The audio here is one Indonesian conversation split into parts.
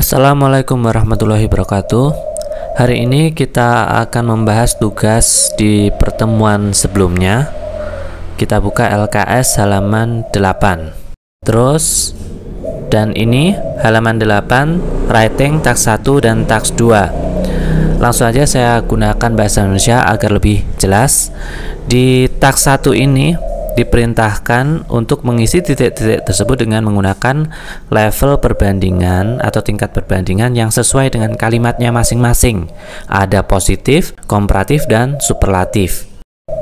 Assalamualaikum warahmatullahi wabarakatuh. Hari ini kita akan membahas tugas di pertemuan sebelumnya. Kita buka LKS halaman 8. Terus dan ini halaman 8 writing tax 1 dan tax 2. Langsung aja saya gunakan bahasa Indonesia agar lebih jelas. Di tax 1 ini diperintahkan untuk mengisi titik-titik tersebut dengan menggunakan level perbandingan atau tingkat perbandingan yang sesuai dengan kalimatnya masing-masing. Ada positif, komparatif, dan superlatif.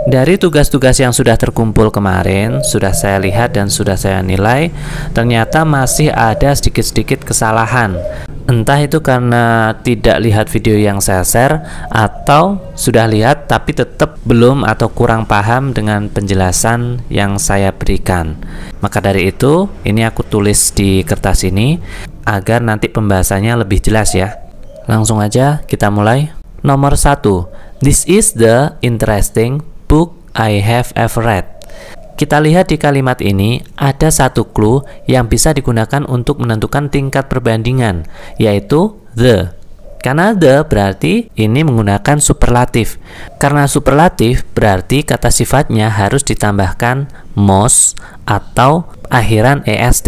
Dari tugas-tugas yang sudah terkumpul kemarin, sudah saya lihat dan sudah saya nilai, ternyata masih ada sedikit-sedikit kesalahan. Entah itu karena tidak lihat video yang saya share atau sudah lihat tapi tetap belum atau kurang paham dengan penjelasan yang saya berikan. Maka dari itu, ini aku tulis di kertas ini agar nanti pembahasannya lebih jelas ya. Langsung aja kita mulai. Nomor 1. This is the interesting book I have ever read. Kita lihat di kalimat ini ada satu clue yang bisa digunakan untuk menentukan tingkat perbandingan, yaitu the. Karena the berarti ini menggunakan superlatif. Karena superlatif berarti kata sifatnya harus ditambahkan most atau akhiran est.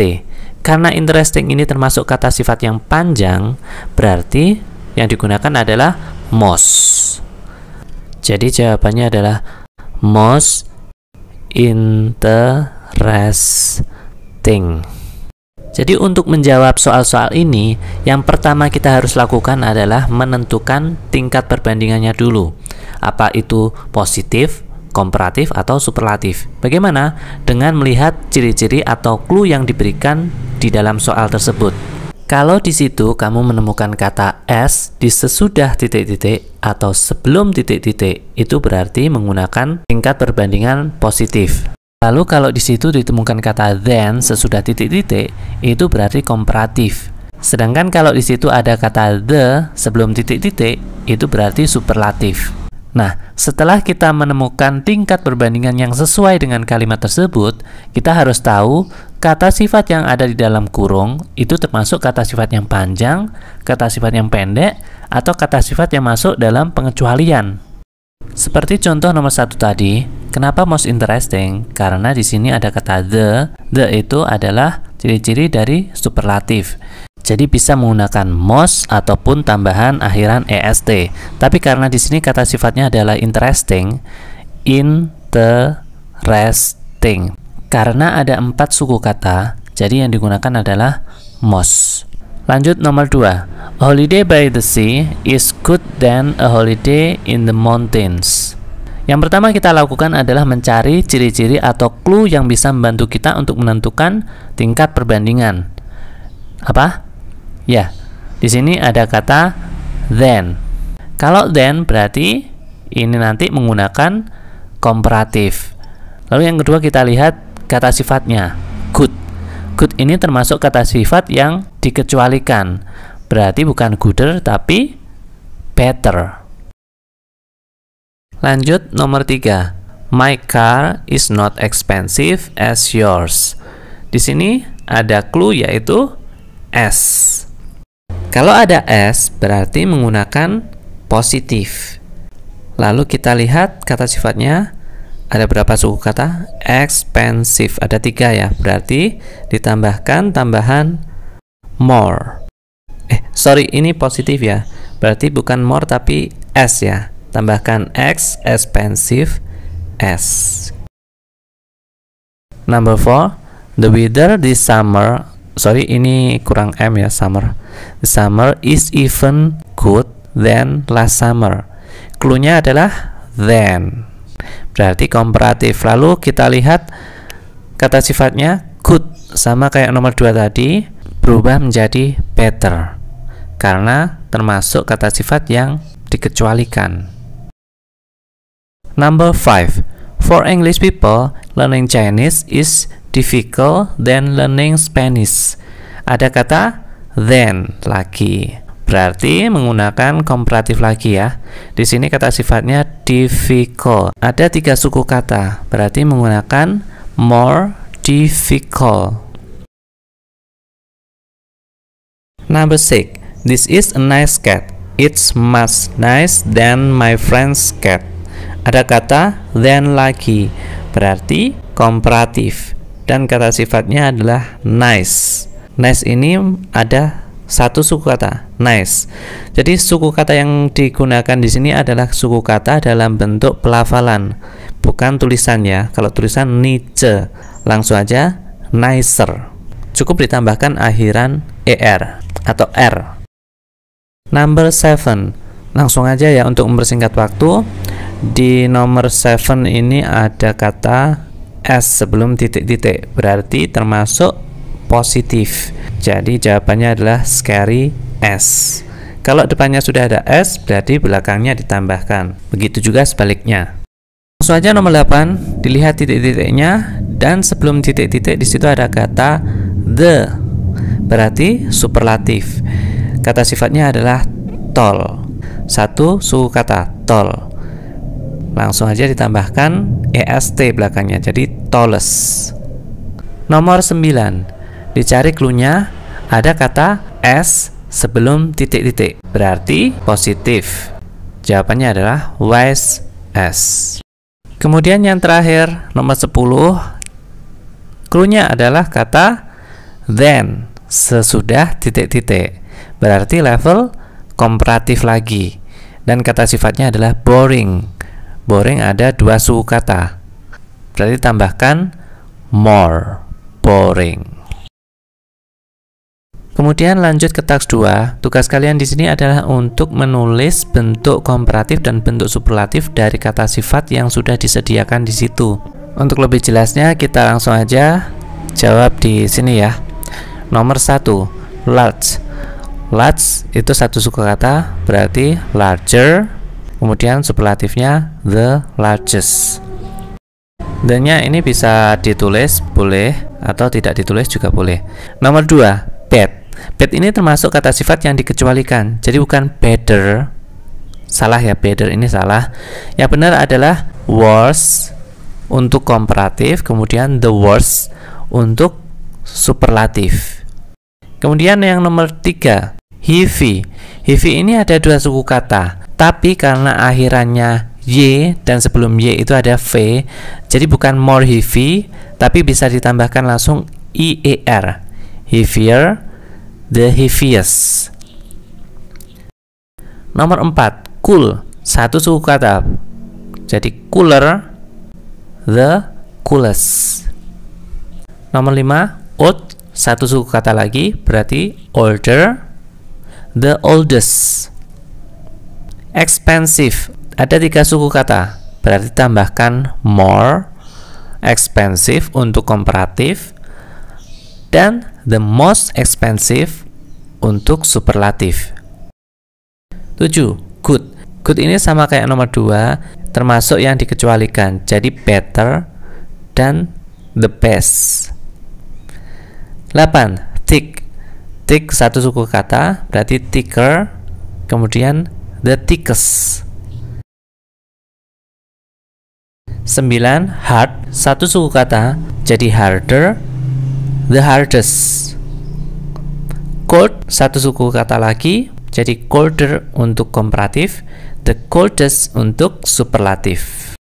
Karena interesting ini termasuk kata sifat yang panjang, berarti yang digunakan adalah most. Jadi jawabannya adalah most interesting. Jadi untuk menjawab soal-soal ini, yang pertama kita harus lakukan adalah menentukan tingkat perbandingannya dulu. Apa itu positif, komparatif, atau superlatif? Bagaimana dengan melihat ciri-ciri atau clue yang diberikan di dalam soal tersebut? Kalau di situ kamu menemukan kata s di sesudah titik-titik atau sebelum titik-titik, itu berarti menggunakan tingkat perbandingan positif. Lalu kalau di situ ditemukan kata then sesudah titik-titik, itu berarti komparatif. Sedangkan kalau di situ ada kata the sebelum titik-titik, itu berarti superlatif. Nah, setelah kita menemukan tingkat perbandingan yang sesuai dengan kalimat tersebut, kita harus tahu kata sifat yang ada di dalam kurung itu termasuk kata sifat yang panjang, kata sifat yang pendek, atau kata sifat yang masuk dalam pengecualian. Seperti contoh nomor satu tadi, kenapa most interesting? Karena di sini ada kata the. The itu adalah ciri-ciri dari superlatif. Jadi bisa menggunakan most ataupun tambahan akhiran est. Tapi karena di sini kata sifatnya adalah interesting, interesting. Karena ada empat suku kata, jadi yang digunakan adalah most. Lanjut nomor 2. holiday by the sea is good than a holiday in the mountains. Yang pertama kita lakukan adalah mencari ciri-ciri atau clue yang bisa membantu kita untuk menentukan tingkat perbandingan. Apa? Ya. Di sini ada kata then. Kalau then berarti ini nanti menggunakan komparatif. Lalu yang kedua kita lihat kata sifatnya good ini termasuk kata sifat yang dikecualikan. Berarti bukan gooder tapi better. Lanjut nomor 3. My car is not expensive as yours. Di sini ada clue yaitu S. Kalau ada S berarti menggunakan positif. Lalu kita lihat kata sifatnya ada berapa suku kata? Expensive. Ada tiga ya. Berarti ditambahkan tambahan more. Eh, sorry, ini positif ya. Berarti bukan more tapi s ya. Tambahkan x, expensive, s. Number four, the weather this summer. Sorry, ini kurang m ya, summer. The summer is even good than last summer. Cluenya adalah then. Berarti komparatif. Lalu kita lihat kata sifatnya good sama kayak nomor 2 tadi berubah menjadi better karena termasuk kata sifat yang dikecualikan. Number 5. For English people, learning Chinese is difficult than learning Spanish. Ada kata then lagi. Berarti menggunakan komparatif lagi ya. Di sini kata sifatnya difficult. Ada tiga suku kata, berarti menggunakan more difficult. Number six. This is a nice cat. It's much nice than my friend's cat. Ada kata than lagi, berarti komparatif. Dan kata sifatnya adalah nice. Nice ini ada satu suku kata. Nice. Jadi suku kata yang digunakan di sini adalah suku kata dalam bentuk pelafalan, bukan tulisan ya. Kalau tulisan nice, langsung aja nicer. Cukup ditambahkan akhiran er atau r. Number seven Langsung aja ya untuk mempersingkat waktu. Di nomor seven ini ada kata s sebelum titik-titik, berarti termasuk positif. Jadi jawabannya adalah scary S. Kalau depannya sudah ada S, berarti belakangnya ditambahkan. Begitu juga sebaliknya. Langsung aja nomor 8, dilihat titik-titiknya, dan sebelum titik-titik di situ ada kata the, berarti superlatif. Kata sifatnya adalah tol. Satu suku kata tol. Langsung aja ditambahkan est belakangnya, jadi tolles. Nomor 9, Dicari clue ada kata S sebelum titik-titik. Berarti positif. Jawabannya adalah wise S. Kemudian yang terakhir, nomor 10. clue adalah kata then, sesudah titik-titik. Berarti level komparatif lagi. Dan kata sifatnya adalah boring. Boring ada dua suku kata. Berarti tambahkan more, boring. Kemudian lanjut ke teks 2. Tugas kalian di sini adalah untuk menulis bentuk komparatif dan bentuk superlatif dari kata sifat yang sudah disediakan di situ. Untuk lebih jelasnya kita langsung aja jawab di sini ya. Nomor 1, large. Large itu satu suku kata berarti larger, kemudian superlatifnya the largest. Dan ini bisa ditulis boleh atau tidak ditulis juga boleh. Nomor 2, Bad ini termasuk kata sifat yang dikecualikan. Jadi bukan better. Salah ya, better ini salah. Yang benar adalah worse untuk komparatif, kemudian the worst untuk superlatif. Kemudian yang nomor tiga, heavy. Heavy ini ada dua suku kata, tapi karena akhirannya y dan sebelum y itu ada v, jadi bukan more heavy, tapi bisa ditambahkan langsung ier, e heavier, The heaviest. Nomor 4, cool, satu suku kata. Jadi cooler, the coolest. Nomor 5, old, satu suku kata lagi, berarti older, the oldest. Expensive, ada tiga suku kata, berarti tambahkan more, expensive untuk komparatif, dan the most expensive untuk superlatif. 7. Good. Good ini sama kayak nomor 2, termasuk yang dikecualikan. Jadi better dan the best. 8. Thick. Thick satu suku kata, berarti thicker, kemudian the thickest. 9. Hard, satu suku kata, jadi harder, the hardest cold satu suku kata lagi jadi colder untuk komparatif the coldest untuk superlatif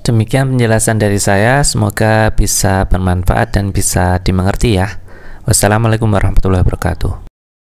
demikian penjelasan dari saya semoga bisa bermanfaat dan bisa dimengerti ya wassalamualaikum warahmatullahi wabarakatuh